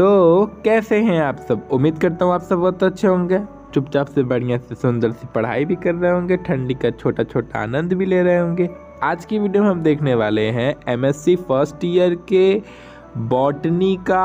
तो कैसे हैं आप सब उम्मीद करता हूँ आप सब बहुत अच्छे होंगे चुपचाप से बढ़िया से सुंदर सी पढ़ाई भी कर रहे होंगे ठंडी का छोटा छोटा आनंद भी ले रहे होंगे आज की वीडियो में हम देखने वाले हैं एम फर्स्ट ईयर के बॉटनी का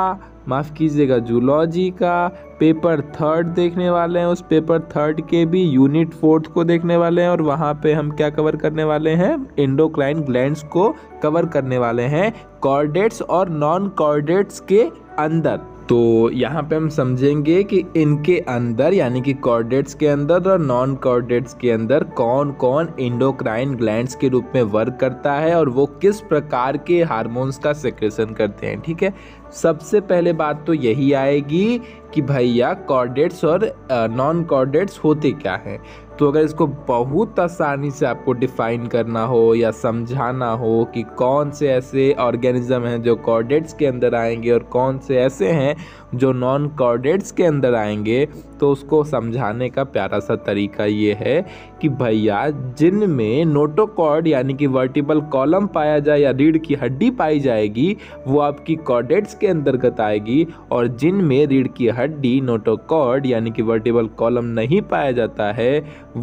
माफ़ कीजिएगा जूलॉजी का पेपर थर्ड देखने वाले हैं उस पेपर थर्ड के भी यूनिट फोर्थ को देखने वाले हैं और वहाँ पे हम क्या कवर करने वाले हैं इंडोक्लाइन ग्लैंड्स को कवर करने वाले हैं कॉर्डेट्स और नॉन कॉर्डेट्स के अंदर तो यहाँ पे हम समझेंगे कि इनके अंदर यानी कि कॉर्डेट्स के अंदर और नॉन कॉर्डेट्स के अंदर कौन कौन इंडोक्राइन ग्लैंड्स के रूप में वर्क करता है और वो किस प्रकार के हार्मोन्स का सेक्रेशन करते हैं ठीक है सबसे पहले बात तो यही आएगी कि भैया कॉर्डेट्स और नॉन कॉर्डेट्स होते क्या हैं तो अगर इसको बहुत आसानी से आपको डिफ़ाइन करना हो या समझाना हो कि कौन से ऐसे ऑर्गेनिज़म हैं जो कॉर्डेट्स के अंदर आएंगे और कौन से ऐसे हैं जो नॉन कॉर्डेट्स के अंदर आएंगे तो उसको समझाने का प्यारा सा तरीका ये है कि भैया जिनमें नोटोकॉर्ड यानी कि वर्टिबल कॉलम पाया जाए या रीढ़ की हड्डी पाई जाएगी वो आपकी कॉर्डेट्स के अंतर्गत आएगी और जिन में रीढ़ की हड्डी नोटोकॉर्ड यानी कि वर्टिबल कॉलम नहीं पाया जाता है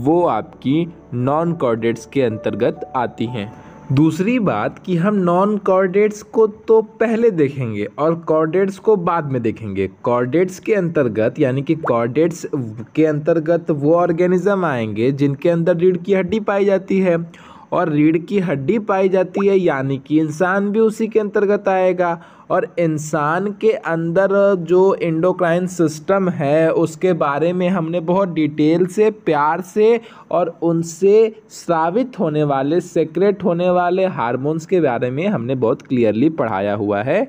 वो आपकी नॉन कॉर्डेट्स के अंतर्गत आती हैं दूसरी बात कि हम नॉन कॉर्डेट्स को तो पहले देखेंगे और कॉर्डेट्स को बाद में देखेंगे कॉर्डेट्स के अंतर्गत यानी कि कॉर्डेट्स के अंतर्गत वो ऑर्गेनिज्म आएंगे जिनके अंदर रीढ़ की हड्डी पाई जाती है और रीढ़ की हड्डी पाई जाती है यानी कि इंसान भी उसी के अंतर्गत आएगा और इंसान के अंदर जो इंडोक्राइन सिस्टम है उसके बारे में हमने बहुत डिटेल से प्यार से और उनसे स्रावित होने वाले सेक्रेट होने वाले हार्मोन्स के बारे में हमने बहुत क्लियरली पढ़ाया हुआ है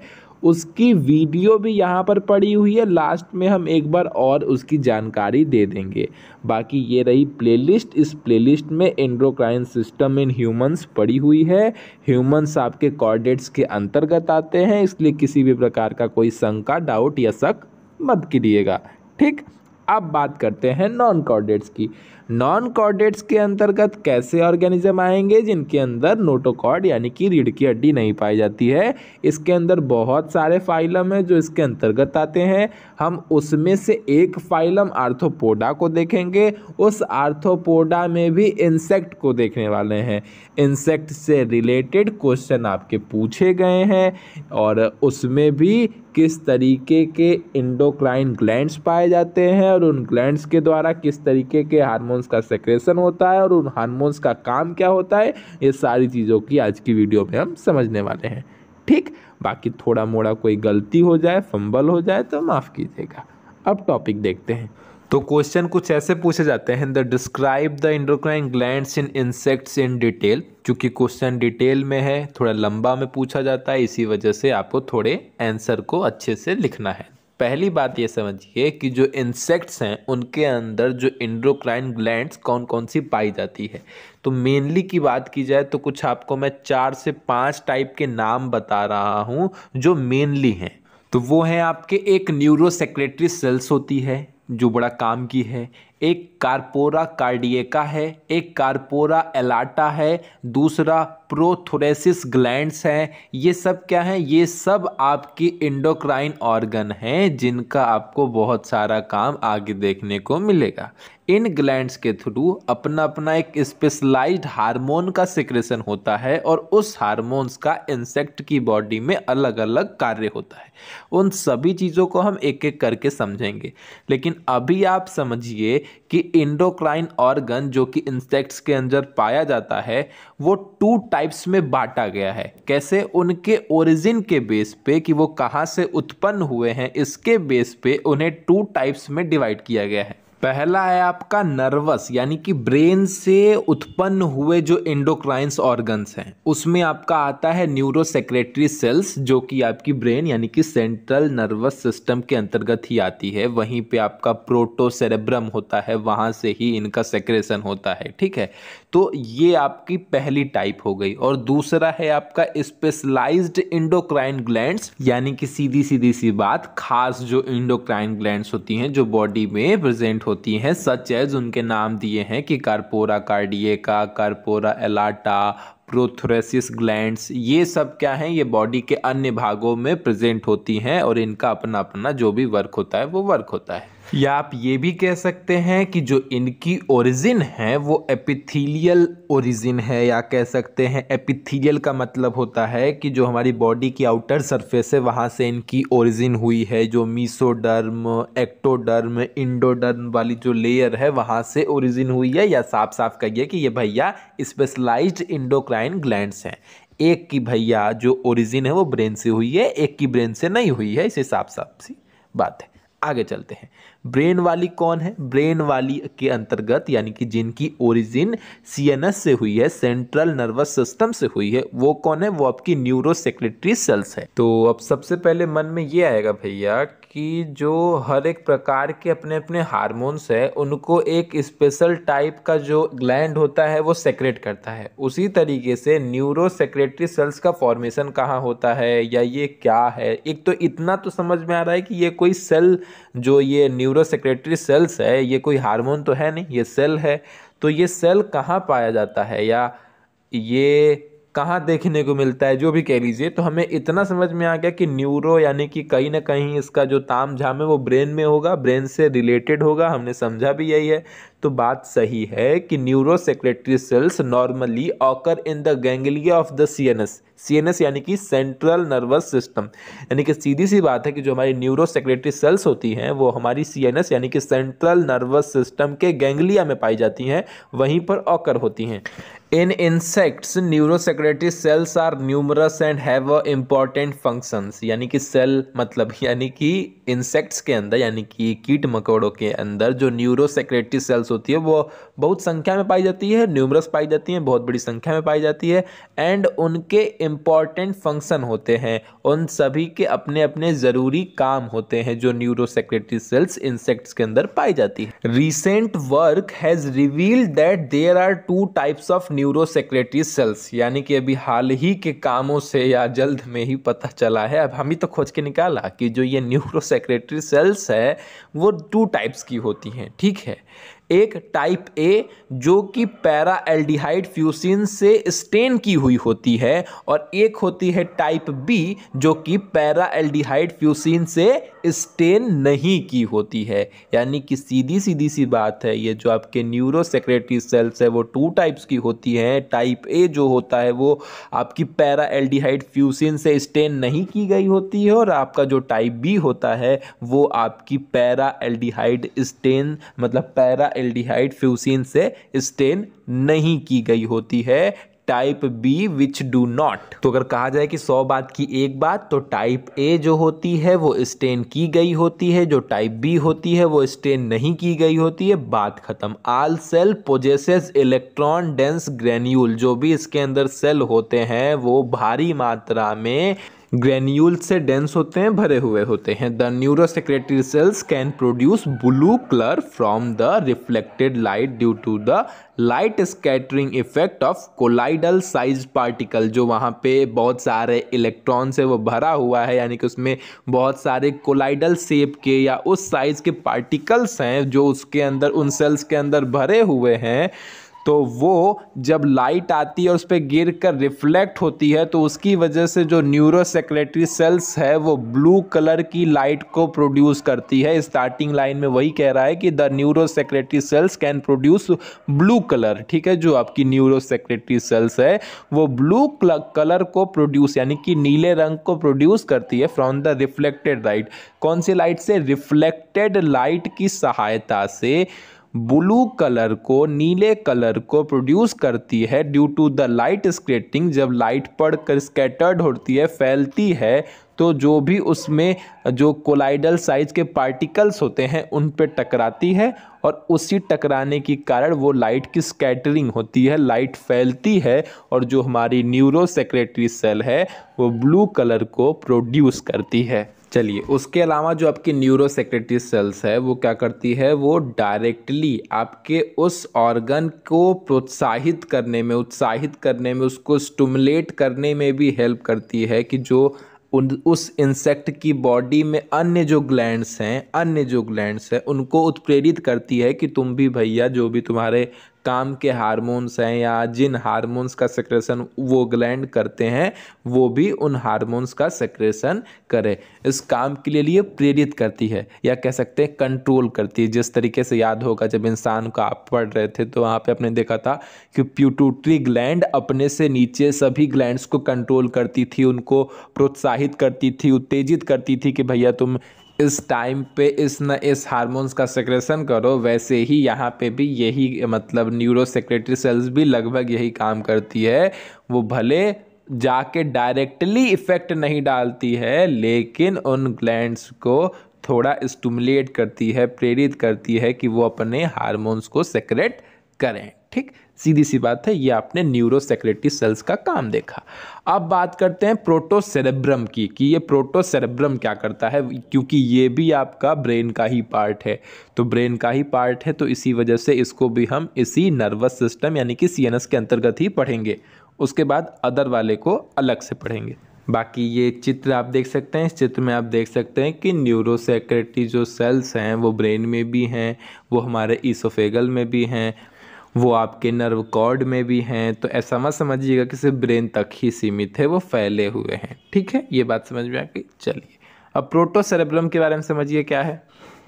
उसकी वीडियो भी यहाँ पर पड़ी हुई है लास्ट में हम एक बार और उसकी जानकारी दे देंगे बाकी ये रही प्लेलिस्ट इस प्लेलिस्ट में एंड्रोक्राइन सिस्टम इन ह्यूमंस पड़ी हुई है ह्यूमंस आपके कॉर्डेट्स के अंतर्गत आते हैं इसलिए किसी भी प्रकार का कोई शंका डाउट या शक मत कीजिएगा ठीक अब बात करते हैं नॉन कॉर्डेट्स की नॉन कॉर्डेट्स के अंतर्गत कैसे ऑर्गेनिज्म आएंगे जिनके अंदर नोटोकॉर्ड यानी कि रीढ़ की हड्डी नहीं पाई जाती है इसके अंदर बहुत सारे फाइलम हैं जो इसके अंतर्गत आते हैं हम उसमें से एक फाइलम आर्थोपोडा को देखेंगे उस आर्थोपोडा में भी इंसेक्ट को देखने वाले हैं इंसेक्ट से रिलेटेड क्वेश्चन आपके पूछे गए हैं और उसमें भी किस तरीके के इंडोक्राइन ग्लैंड्स पाए जाते हैं और उन ग्लैंड्स के द्वारा किस तरीके के हारमोन हारमोन्स का सेक्रेशन होता है और उन हारमोन्स का काम क्या होता है ये सारी चीज़ों की आज की वीडियो में हम समझने वाले हैं ठीक बाकी थोड़ा मोड़ा कोई गलती हो जाए फंबल हो जाए तो माफ़ कीजिएगा अब टॉपिक देखते हैं तो क्वेश्चन कुछ ऐसे पूछे जाते हैं the describe the endocrine gland in insects in detail क्योंकि क्वेश्चन डिटेल में है थोड़ा लंबा में पूछा जाता है इसी वजह से आपको थोड़े आंसर को अच्छे से लिखना है पहली बात ये समझिए कि जो इंसेक्ट्स हैं उनके अंदर जो इंड्रोक्राइन ग्लैंड्स कौन कौन सी पाई जाती है तो मेनली की बात की जाए तो कुछ आपको मैं चार से पाँच टाइप के नाम बता रहा हूँ जो मेनली हैं तो वो हैं आपके एक न्यूरो सेक्रेटरी सेल्स होती है जो बड़ा काम की है एक कारपोरा कार्डियका है एक कारपोरा एलाटा है दूसरा प्रोथोरेसिस ग्लैंड्स हैं ये सब क्या हैं ये सब आपकी इंडोक्राइन ऑर्गन हैं जिनका आपको बहुत सारा काम आगे देखने को मिलेगा इन ग्लैंड्स के थ्रू अपना अपना एक स्पेशलाइज्ड हार्मोन का सिक्रेशन होता है और उस हार्मोन्स का इंसेक्ट की बॉडी में अलग अलग कार्य होता है उन सभी चीज़ों को हम एक एक करके समझेंगे लेकिन अभी आप समझिए कि इंडोक्राइन ऑर्गन जो कि इंसेक्ट्स के अंदर पाया जाता है वो टू टाइप्स में बांटा गया है कैसे उनके ओरिजिन के बेस पे कि वो कहाँ से उत्पन्न हुए हैं इसके बेस पे उन्हें टू टाइप्स में डिवाइड किया गया है पहला है आपका नर्वस यानी कि ब्रेन से उत्पन्न हुए जो इंडोक्राइंस ऑर्गन्स हैं उसमें आपका आता है न्यूरोसेक्रेटरी सेल्स जो कि आपकी ब्रेन यानी कि सेंट्रल नर्वस सिस्टम के अंतर्गत ही आती है वहीं पे आपका प्रोटोसेरेब्रम होता है वहाँ से ही इनका सेक्रेशन होता है ठीक है तो ये आपकी पहली टाइप हो गई और दूसरा है आपका स्पेशलाइज्ड इंडोक्राइन ग्लैंड्स यानी कि सीधी सीधी सी बात खास जो इंडोक्राइन ग्लैंड्स होती हैं जो बॉडी में प्रेजेंट होती हैं सच एज उनके नाम दिए हैं कि corpora cardiaca corpora allata prothoracic glands ये सब क्या हैं ये बॉडी के अन्य भागों में प्रेजेंट होती हैं और इनका अपना अपना जो भी वर्क होता है वो वर्क होता है या आप ये भी कह सकते हैं कि जो इनकी ओरिजिन है वो एपिथीलियल ओरिजिन है या कह सकते हैं एपिथीलियल का मतलब होता है कि जो हमारी बॉडी की आउटर सरफेस है वहाँ से इनकी ओरिजिन हुई है जो मीसोडर्म एक्टोडर्म इंडोडर्म वाली जो लेयर है वहाँ से ओरिजिन हुई है या साफ साफ कहिए कि ये भैया स्पेशलाइज्ड इंडोक्राइन ग्लैंड हैं एक की भैया जो ओरिजिन है वो ब्रेन से हुई है एक की ब्रेन से नहीं हुई है इसे साफ साफ सी बात है आगे चलते हैं ब्रेन वाली कौन है ब्रेन वाली के अंतर्गत यानी कि जिनकी ओरिजिन सीएनएस से हुई है सेंट्रल नर्वस सिस्टम से हुई है वो कौन है वो आपकी न्यूरो सेक्रेटरी सेल्स है तो अब सबसे पहले मन में ये आएगा भैया कि जो हर एक प्रकार के अपने अपने हार्मोन्स है उनको एक स्पेशल टाइप का जो ग्लैंड होता है वो सेक्रेट करता है उसी तरीके से न्यूरो सेक्रेटरी सेल्स का फॉर्मेशन कहाँ होता है या ये क्या है एक तो इतना तो समझ में आ रहा है कि ये कोई सेल जो ये न्यूरो सेक्रेटरी सेल्स है ये कोई हार्मोन तो है नहीं ये सेल है तो ये सेल कहाँ पाया जाता है या ये कहाँ देखने को मिलता है जो भी कह लीजिए तो हमें इतना समझ में आ गया कि न्यूरो यानी कि कहीं ना कहीं इसका जो ताम झाम है वो ब्रेन में होगा ब्रेन से रिलेटेड होगा हमने समझा भी यही है तो बात सही है कि neurosecretory cells normally occur in the ganglia of the CNS CNS यानी कि सेंट्रल नर्वस सिस्टम यानी कि सीधी सी बात है कि जो हमारी न्यूरोसेक्रेटरी सेल्स होती हैं वो हमारी सीएनएस यानी कि सेंट्रल नर्वस सिस्टम के गैंगलिया में पाई जाती हैं वहीं पर ऑकर होती हैं in insects neurosecretory cells are numerous and have a important functions यानी कि सेल मतलब यानी कि इंसेक्ट्स के अंदर यानी कि कीट मकोड़ों के अंदर जो न्यूरोसेक्रेटरी सेल्स होती है वो बहुत संख्या में पाई जाती है न्यूमरस पाई जाती हैं बहुत बड़ी संख्या में पाई जाती है एंड उनके इम्पॉर्टेंट फंक्शन होते हैं उन सभी के अपने अपने ज़रूरी काम होते हैं जो न्यूरोसेक्रेटरी सेल्स इंसेक्ट्स के अंदर पाई जाती है recent work has reveal that there are two types of neurosecretory cells यानी कि अभी हाल ही के कामों से या जल्द में ही पता चला है अब हम ही तो खोज के निकाला कि जो ये न्यूरो सेक्रेटरी सेल्स है वो टू टाइप्स की होती हैं ठीक है एक टाइप ए जो कि पैरा एल्डिहाइड फ्यूसिन से स्टेन की हुई होती है और एक होती है टाइप बी जो कि पैरा एल्डिहाइड फ्यूसिन से स्टेन नहीं की होती है यानी कि सीधी सीधी सी बात है ये जो आपके न्यूरो सेक्रेटरी सेल्स है वो टू टाइप्स की होती हैं टाइप ए जो होता है वो आपकी पैरा एल्डिहाइड फ्यूसिन से स्टेन नहीं की गई होती है और आपका जो टाइप बी होता है वो आपकी पैरा एल्डिहाइड स्टेन मतलब पैरा एल्डिहाइड फ्यूसिन से स्टेन नहीं की गई होती है type B which do not तो अगर कहा जाए कि सौ बात की एक बात तो टाइप ए जो होती है वो स्टेन की गई होती है जो टाइप बी होती है वो स्टेन नहीं की गई होती है बात खत्म all cell possesses electron dense granule जो भी इसके अंदर सेल होते हैं वो भारी मात्रा में ग्रेन्यूल से डेंस होते हैं भरे हुए होते हैं the neurosecretory cells can produce blue colour from the reflected light due to the light scattering effect of colloidal size particle जो वहाँ पे बहुत सारे इलेक्ट्रॉन से वो भरा हुआ है यानी कि उसमें बहुत सारे कोलाइडल सेप के या उस साइज़ के पार्टिकल्स हैं जो उसके अंदर उन सेल्स के अंदर भरे हुए हैं तो वो जब लाइट आती है उस पर गिर कर रिफ्लेक्ट होती है तो उसकी वजह से जो न्यूरो सेक्रेटरी सेल्स है वो ब्लू कलर की लाइट को प्रोड्यूस करती है स्टार्टिंग लाइन में वही कह रहा है कि the neurosecretory cells can produce blue colour ठीक है जो आपकी न्यूरो सेक्रेटरी सेल्स है वो ब्लू कलर को प्रोड्यूस यानी कि नीले रंग को प्रोड्यूस करती है फ्रॉम द रिफ्लेक्टेड लाइट कौन सी लाइट से रिफ्लेक्टेड लाइट की सहायता से ब्लू कलर को नीले कलर को प्रोड्यूस करती है due to the light scattering जब लाइट पड़ कर स्केटर्ड होती है फैलती है तो जो भी उसमें जो कोलाइडल साइज के पार्टिकल्स होते हैं उन पर टकराती है और उसी टकराने के कारण वो लाइट की स्कैटरिंग होती है लाइट फैलती है और जो हमारी न्यूरो सेक्रेटरी सेल है वो ब्लू कलर को प्रोड्यूस करती है चलिए उसके अलावा जो आपकी न्यूरो सेक्रेटरी सेल्स है वो क्या करती है वो डायरेक्टली आपके उस ऑर्गन को प्रोत्साहित करने में उत्साहित करने में उसको स्टमुलेट करने में भी हेल्प करती है कि जो उन उस इंसेक्ट की बॉडी में अन्य जो ग्लैंड्स हैं अन्य जो ग्लैंड्स हैं उनको उत्प्रेरित करती है कि तुम भी भैया जो भी तुम्हारे काम के हार्मोन्स हैं या जिन हार्मोन्स का सेक्रेशन वो ग्लैंड करते हैं वो भी उन हार्मोन्स का सेक्रेशन करे इस काम के लिए प्रेरित करती है या कह सकते हैं कंट्रोल करती है जिस तरीके से याद होगा जब इंसान का आप पढ़ रहे थे तो वहाँ पे आपने देखा था कि प्यूटूट्री ग्लैंड अपने से नीचे सभी ग्लैंड्स को कंट्रोल करती थी उनको प्रोत्साहित करती थी उत्तेजित करती थी कि भैया तुम इस टाइम पे इस न इस हार्मोन्स का सेक्रेशन करो वैसे ही यहाँ पे भी यही मतलब न्यूरो सेक्रेटरी सेल्स भी लगभग यही काम करती है वो भले जाके डायरेक्टली इफ़ेक्ट नहीं डालती है लेकिन उन ग्लैंड्स को थोड़ा स्टमुलेट करती है प्रेरित करती है कि वो अपने हार्मोन्स को सेक्रेट करें ठीक सीधी सी बात है ये आपने न्यूरोसेक्रेटरी सेल्स का काम देखा अब बात करते हैं प्रोटोसेरेब्रम की कि ये प्रोटोसेरेब्रम क्या करता है क्योंकि ये भी आपका ब्रेन का ही पार्ट है तो ब्रेन का ही पार्ट है तो इसी वजह से इसको भी हम इसी नर्वस सिस्टम यानी कि सी के अंतर्गत ही पढ़ेंगे उसके बाद अदर वाले को अलग से पढ़ेंगे बाकी ये चित्र आप देख सकते हैं इस चित्र में आप देख सकते हैं कि न्यूरोसेक्रेटरी जो सेल्स हैं वो ब्रेन में भी हैं वो हमारे ईसोफेगल में भी हैं वो आपके नर्व कॉर्ड में भी हैं तो ऐसा मत समझिएगा कि सिर्फ ब्रेन तक ही सीमित है वो फैले हुए हैं ठीक है ये बात समझ में आ गई चलिए अब प्रोटो सेरेब्रम के बारे में समझिए क्या है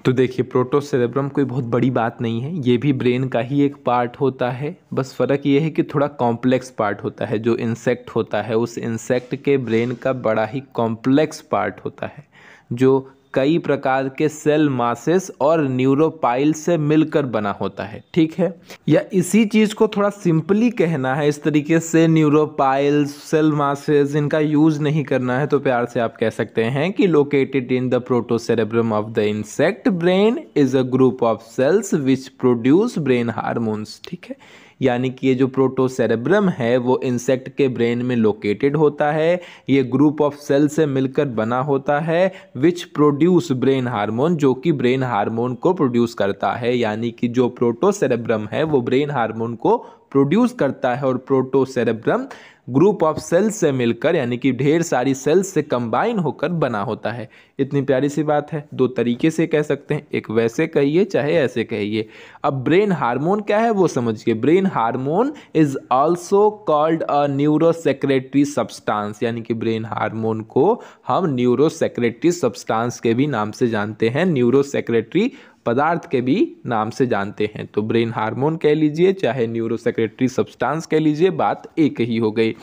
तो देखिए प्रोटो सेरेब्रम कोई बहुत बड़ी बात नहीं है ये भी ब्रेन का ही एक पार्ट होता है बस फ़र्क ये है कि थोड़ा कॉम्प्लेक्स पार्ट होता है जो इंसेक्ट होता है उस इंसेक्ट के ब्रेन का बड़ा ही कॉम्प्लेक्स पार्ट होता है जो कई प्रकार के सेल मासेस और न्यूरोपाइल से मिलकर बना होता है ठीक है या इसी चीज़ को थोड़ा सिंपली कहना है इस तरीके से न्यूरोपाइल सेल मासेस इनका यूज़ नहीं करना है तो प्यार से आप कह सकते हैं कि located in the protocerebrum of the insect brain is a group of cells which produce brain hormones ठीक है यानी कि ये जो प्रोटोसेरेब्रम है वो इंसेक्ट के ब्रेन में लोकेटेड होता है ये ग्रुप ऑफ सेल से मिलकर बना होता है विच प्रोड्यूस ब्रेन हार्मोन जो कि ब्रेन हार्मोन को प्रोड्यूस करता है यानी कि जो प्रोटोसेरेब्रम है वो ब्रेन हार्मोन को प्रोड्यूस करता है और प्रोटोसेरेब्रम ग्रुप ऑफ सेल्स से मिलकर यानी कि ढेर सारी सेल्स से कंबाइन होकर बना होता है इतनी प्यारी सी बात है दो तरीके से कह सकते हैं एक वैसे कहिए चाहे ऐसे कहिए अब ब्रेन हार्मोन क्या है वो समझिए brain hormone is also called a neurosecretory substance यानी कि ब्रेन हार्मोन को हम न्यूरोसेक्रेटरी सब्सटांस के भी नाम से जानते हैं न्यूरोसेक्रेटरी पदार्थ के भी नाम से जानते हैं तो ब्रेन हार्मोन कह लीजिए चाहे न्यूरोसेक्रेटरी सब्सटेंस कह लीजिए बात एक ही हो गई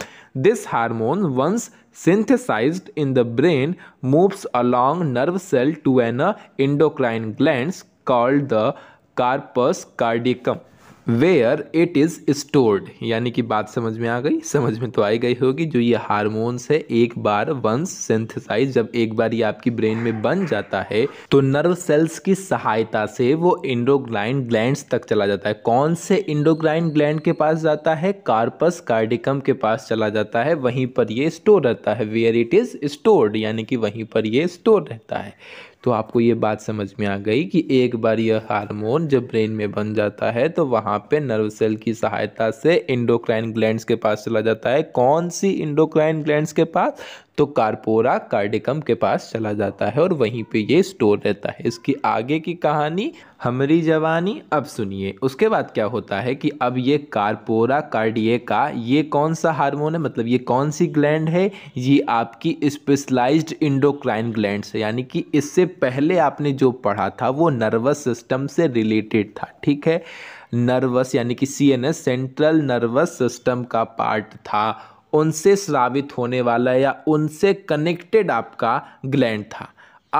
this hormone once synthesise in the brain moves along nerve cell to an a endocrine gland called the corpus cardiacum where it is stored यानी कि बात समझ में आ गई समझ में तो आई गई होगी जो ये हारमोन्स है एक बार वंस सिंथेसाइज जब एक बार ये आपकी ब्रेन में बन जाता है तो नर्व सेल्स की सहायता से वो इंडोग्लाइन ग्लैंड्स तक चला जाता है कौन से इंडोग्लाइन ग्लैंड के पास जाता है कार्पस कार्डिकम के पास चला जाता है वहीं पर ये स्टोर रहता है वेयर इट इज़ स्टोर्ड यानी कि वहीं पर ये स्टोर रहता है तो आपको ये बात समझ में आ गई कि एक बार यह हार्मोन जब ब्रेन में बन जाता है तो वहाँ पे नर्व सेल की सहायता से इंडोक्राइन ग्लैंड्स के पास चला जाता है कौन सी इंडोक्राइन ग्लैंड्स के पास तो कारपोरा कार्डिकम के पास चला जाता है और वहीं पे ये स्टोर रहता है इसकी आगे की कहानी हमरी जवानी अब सुनिए उसके बाद क्या होता है कि अब ये कारपोरा कार्डिये का ये कौन सा हार्मोन है मतलब ये कौन सी ग्लैंड है ये आपकी स्पेशलाइज्ड इंडोक्राइन ग्लैंड है यानी कि इससे पहले आपने जो पढ़ा था वो नर्वस सिस्टम से रिलेटेड था ठीक है नर्वस यानी कि सी सेंट्रल नर्वस सिस्टम का पार्ट था उनसे स्रावित होने वाला या उनसे कनेक्टेड आपका ग्लैंड था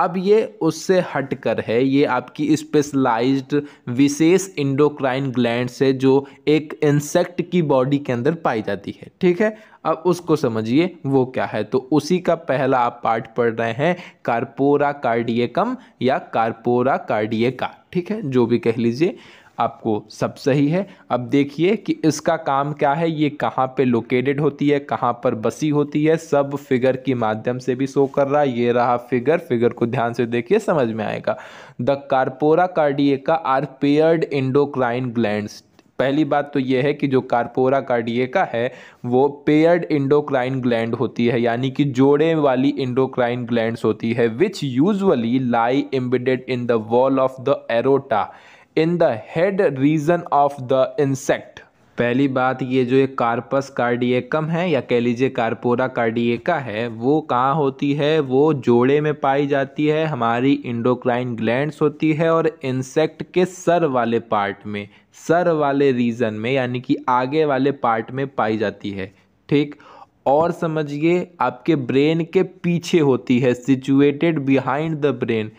अब ये उससे हटकर है ये आपकी स्पेशलाइज्ड विशेष इंडोक्राइन ग्लैंड है जो एक इंसेक्ट की बॉडी के अंदर पाई जाती है ठीक है अब उसको समझिए वो क्या है तो उसी का पहला आप पार्ट पढ़ रहे हैं कार्पोरा कार्डियकम या कार्पोरा कार्डियका ठीक है जो भी कह लीजिए आपको सब सही है अब देखिए कि इसका काम क्या है ये कहाँ पे लोकेटेड होती है कहाँ पर बसी होती है सब फिगर के माध्यम से भी शो कर रहा है ये रहा फिगर फिगर को ध्यान से देखिए समझ में आएगा the corpora cardiaca are paired endocrine glands पहली बात तो यह है कि जो कारपोरा कार्डियका है वो पेयर्ड इंडोक्राइन ग्लैंड होती है यानी कि जोड़े वाली इंडोक्राइन ग्लैंड होती है which usually lie embedded in the wall of the aorta in the head region of the insect पहली बात ये जो एक कार्पस कार्डियकम है या कह लीजिए कार्पोरा कार्डियका है वो कहाँ होती है वो जोड़े में पाई जाती है हमारी इंडोक्राइन ग्लैंड्स होती है और इंसेक्ट के सर वाले पार्ट में सर वाले रीजन में यानी कि आगे वाले पार्ट में पाई जाती है ठीक और समझिए आपके ब्रेन के पीछे होती है situated behind the brain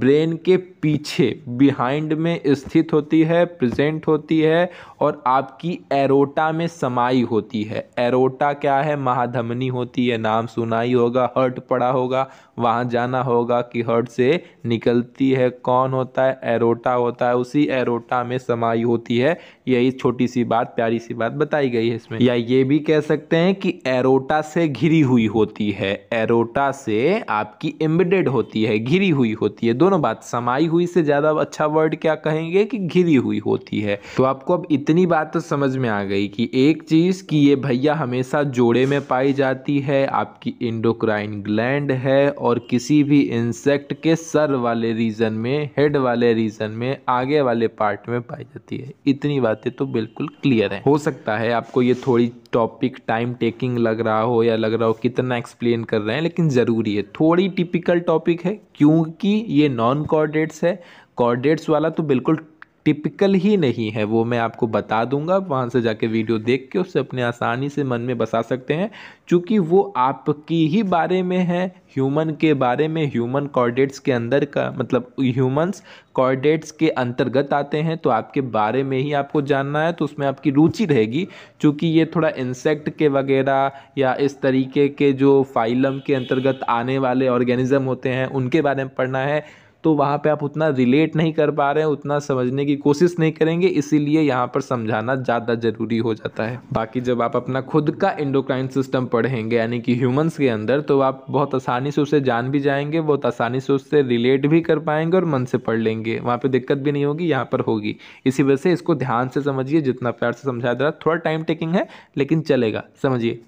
brain के पीछे बिहाइंड में स्थित होती है प्रेजेंट होती है और आपकी एरोटा में समाई होती है एरोटा क्या है महाधमनी होती है नाम सुनाई होगा हर्ट पड़ा होगा वहाँ जाना होगा कि हर्ट से निकलती है कौन होता है एरोटा होता है उसी एरोटा में समाई होती है यही छोटी सी बात प्यारी सी बात बताई गई है इसमें या ये भी कह सकते हैं कि एरोटा से घिरी हुई होती है एरोटा से आपकी एम्बेडेड होती है घिरी हुई होती है दोनों बात समाई हुई से ज़्यादा अच्छा वर्ड क्या कहेंगे कि घिरी हुई होती है तो आपको अब इतनी बात तो समझ में आ गई कि एक चीज़ कि ये भैया हमेशा जोड़े में पाई जाती है आपकी इंडोक्राइन ग्लैंड है और किसी भी इंसेक्ट के सर वाले रीजन में हेड वाले रीजन में आगे वाले पार्ट में पाई जाती है इतनी बात चाहते तो बिल्कुल क्लियर है हो सकता है आपको ये थोड़ी टॉपिक टाइम टेकिंग लग रहा हो या लग रहा हो कितना एक्सप्लेन कर रहे हैं लेकिन ज़रूरी है थोड़ी टिपिकल टॉपिक है क्योंकि ये नॉन कॉर्डेट्स है कॉर्डेट्स वाला तो बिल्कुल टिपिकल ही नहीं है वो मैं आपको बता दूंगा वहाँ से जाके वीडियो देख के उससे अपने आसानी से मन में बसा सकते हैं क्योंकि वो आपकी ही बारे में है ह्यूमन के बारे में ह्यूमन कॉर्डेट्स के अंदर का मतलब ह्यूमंस कॉर्डेट्स के अंतर्गत आते हैं तो आपके बारे में ही आपको जानना है तो उसमें आपकी रुचि रहेगी क्योंकि ये थोड़ा इंसेक्ट के वगैरह या इस तरीके के जो फाइलम के अंतर्गत आने वाले ऑर्गेनिज़म होते हैं उनके बारे में पढ़ना है तो वहाँ पे आप उतना रिलेट नहीं कर पा रहे हैं उतना समझने की कोशिश नहीं करेंगे इसीलिए यहाँ पर समझाना ज़्यादा ज़रूरी हो जाता है बाकी जब आप अपना खुद का इंडोक्राइन सिस्टम पढ़ेंगे यानी कि ह्यूमंस के अंदर तो आप बहुत आसानी से उसे जान भी जाएंगे बहुत आसानी से उससे रिलेट भी कर पाएंगे और मन से पढ़ लेंगे वहाँ पर दिक्कत भी नहीं होगी यहाँ पर होगी इसी वजह से इसको ध्यान से समझिए जितना प्यार से समझाया जा रहा थोड़ा टाइम टेकिंग है लेकिन चलेगा समझिए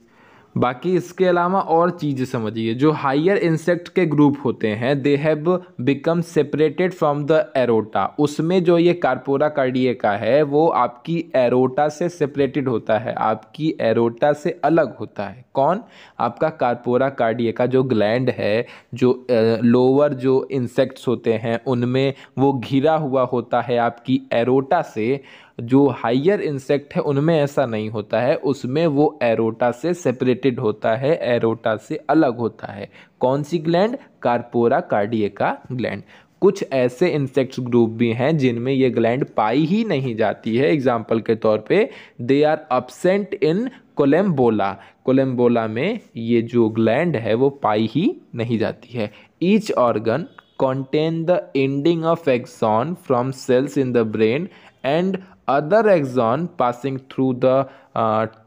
बाकी इसके अलावा और चीज़ें समझिए जो हायर इंसेक्ट के ग्रुप होते हैं they have become separated from the aorta उसमें जो ये कारपोरा कार्डियका है वो आपकी एरोटा से सेपरेटेड होता है आपकी एरोटा से अलग होता है कौन आपका कारपोरा कार्डियका जो ग्लैंड है जो लोअर जो इंसेक्ट्स होते हैं उनमें वो घिरा हुआ होता है आपकी एरोटा से जो हाइयर इंसेक्ट है उनमें ऐसा नहीं होता है उसमें वो एरोटा से सेपरेटेड होता है एरोटा से अलग होता है कौन सी ग्लैंड कारपोरा कार्डियका ग्लैंड कुछ ऐसे इंसेक्ट्स ग्रुप भी हैं जिनमें ये ग्लैंड पाई ही नहीं जाती है एग्जाम्पल के तौर पे दे आर अपसेंट इन कोलेम्बोला कोलेम्बोला में ये जो ग्लैंड है वो पाई ही नहीं जाती है each organ contain the ending of axon from cells in the brain and other axon passing through the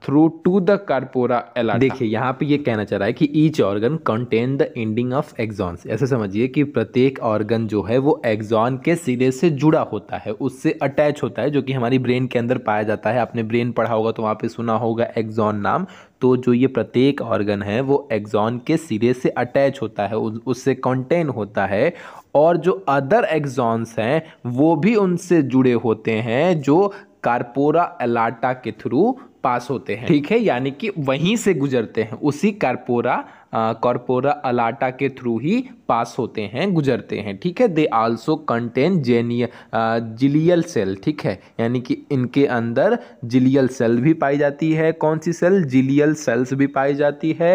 through to the corpora allata देखिए यहाँ पे ये कहना चाह रहा है कि each organ contain the ending of axons ऐसे समझिए कि प्रत्येक ऑर्गन जो है वो एग्जॉन के सिरे से जुड़ा होता है उससे अटैच होता है जो कि हमारी ब्रेन के अंदर पाया जाता है आपने ब्रेन पढ़ा होगा तो वहाँ पे सुना होगा एग्जॉन नाम तो जो ये प्रत्येक ऑर्गन है वो एग्जॉन के सिरे से अटैच होता है उससे कंटेन होता है और जो अदर एग्जॉन्स हैं वो भी उनसे जुड़े होते हैं जो कारपोरा अलाटा के थ्रू पास होते हैं ठीक है यानी कि वहीं से गुजरते हैं उसी कारपोरा कॉर्पोरा अलाटा के थ्रू ही पास होते हैं गुजरते हैं ठीक है दे आल्सो कंटेन जेनिय जिलियल सेल ठीक है यानी कि इनके अंदर जिलियल सेल भी पाई जाती है कौन सी सेल जिलियल सेल्स भी पाई जाती है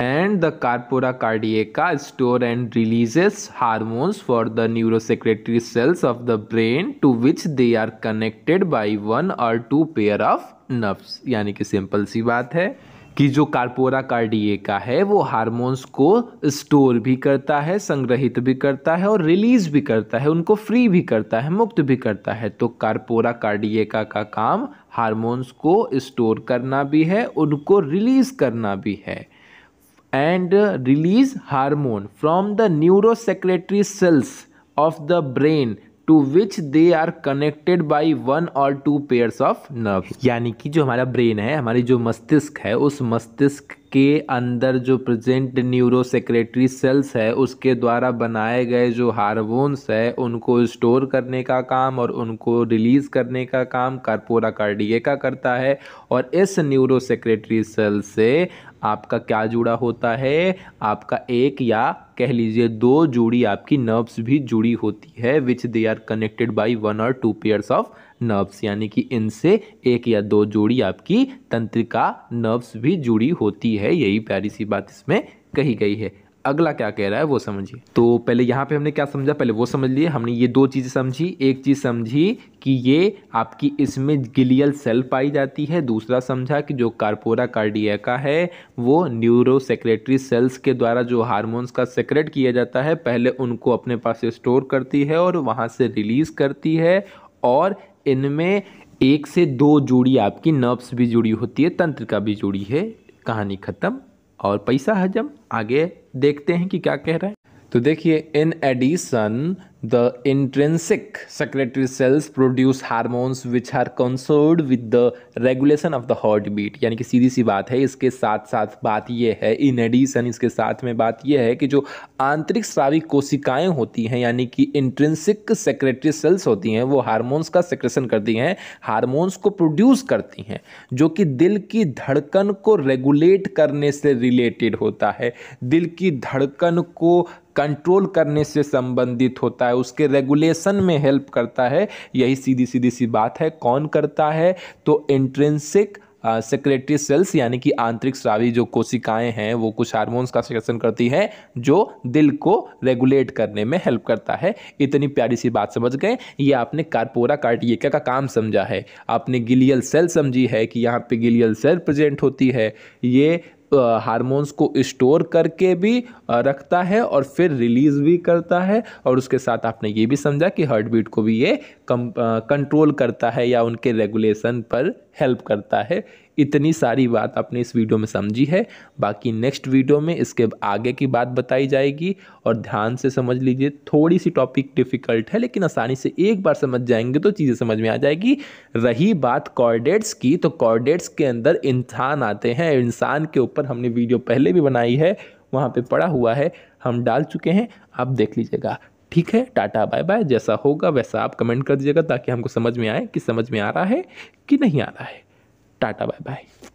and the corpora cardiaca store and releases hormones for the neurosecretory cells of the brain to which they are connected by one or two pair of nerves यानी कि सिंपल सी बात है कि जो कार्पोरा कार्डिएका है वो हारमोन्स को स्टोर भी करता है संग्रहित भी करता है और रिलीज भी करता है उनको फ्री भी करता है मुक्त भी करता है तो कार्पोरा कार्डियका का काम हारमोन्स को स्टोर करना भी है उनको रिलीज करना भी है and release hormone from the neurosecretory cells of the brain to which they are connected by one or two pairs of nerve यानी कि जो हमारा ब्रेन है हमारी जो मस्तिष्क है उस मस्तिष्क के अंदर जो प्रेजेंट न्यूरो सेक्रेटरी सेल्स है उसके द्वारा बनाए गए जो हारमोन्स है उनको स्टोर करने का काम और उनको रिलीज़ करने का काम पूरा कार्डिये का करता है और इस न्यूरो सेक्रेटरी सेल से आपका क्या जुड़ा होता है आपका एक या कह लीजिए दो जोड़ी आपकी नर्व्स भी जुड़ी होती है which they are connected by one or two pairs of nerves यानी कि इनसे एक या दो जोड़ी आपकी तंत्रिका नर्व्स भी जुड़ी होती है यही प्यारी सी बात इसमें कही गई है अगला क्या कह रहा है वो समझिए तो पहले यहाँ पे हमने क्या समझा पहले वो समझ लिए हमने ये दो चीज़ें समझी एक चीज़ समझी कि ये आपकी इसमें गिलियल सेल पाई जाती है दूसरा समझा कि जो कारपोरा कार्डियका है वो न्यूरो सेक्रेटरी सेल्स के द्वारा जो हार्मोन्स का सेक्रेट किया जाता है पहले उनको अपने पास स्टोर करती है और वहाँ से रिलीज़ करती है और इनमें एक से दो जुड़ी आपकी नर्व्स भी जुड़ी होती है तंत्र का भी जुड़ी है कहानी ख़त्म और पैसा हजम आगे देखते हैं कि क्या कह रहा है तो देखिए in addition the intrinsic secretory cells produce hormones which are concerned with the regulation of the heart beat यानी कि सीधी सी बात है इसके साथ साथ बात यह है इन एडिशन इसके साथ में बात यह है कि जो आंतरिक श्राविक कोशिकाएं होती हैं यानी कि इंट्रेंसिक सेक्रेटरी सेल्स होती हैं वो हारमोन्स का सेक्रेशन करती हैं हारमोन्स को प्रोड्यूस करती हैं जो कि दिल की धड़कन को रेगुलेट करने से रिलेटेड होता है दिल की धड़कन को कंट्रोल करने से संबंधित होता है उसके रेगुलेशन में हेल्प करता है यही सीधी सीधी सी बात है कौन करता है तो इंट्रेंसिक सेक्रेटरी सेल्स यानी कि आंतरिक स्रावी जो कोशिकाएं हैं वो कुछ हार्मोन्स का सिक्रेशन करती हैं जो दिल को रेगुलेट करने में हेल्प करता है इतनी प्यारी सी बात समझ गए ये आपने कारपोरा का, का काम समझा है आपने गिलियल सेल समझी है कि यहाँ पे गिलियल सेल प्रेजेंट होती है ये हारमोन्स को स्टोर करके भी रखता है और फिर रिलीज़ भी करता है और उसके साथ आपने ये भी समझा कि हार्ट बीट को भी ये कम कंट्रोल करता है या उनके रेगुलेशन पर हेल्प करता है इतनी सारी बात आपने इस वीडियो में समझी है बाकी नेक्स्ट वीडियो में इसके आगे की बात बताई जाएगी और ध्यान से समझ लीजिए थोड़ी सी टॉपिक डिफ़िकल्ट है लेकिन आसानी से एक बार समझ जाएंगे तो चीज़ें समझ में आ जाएगी रही बात कॉर्डेट्स की तो कॉर्डेट्स के अंदर इंसान आते हैं इंसान के ऊपर हमने वीडियो पहले भी बनाई है वहाँ पर पड़ा हुआ है हम डाल चुके हैं आप देख लीजिएगा ठीक है टाटा बाय बाय जैसा होगा वैसा आप कमेंट कर दीजिएगा ताकि हमको समझ में आए कि समझ में आ रहा है कि नहीं आ रहा है टाटा बाय बाय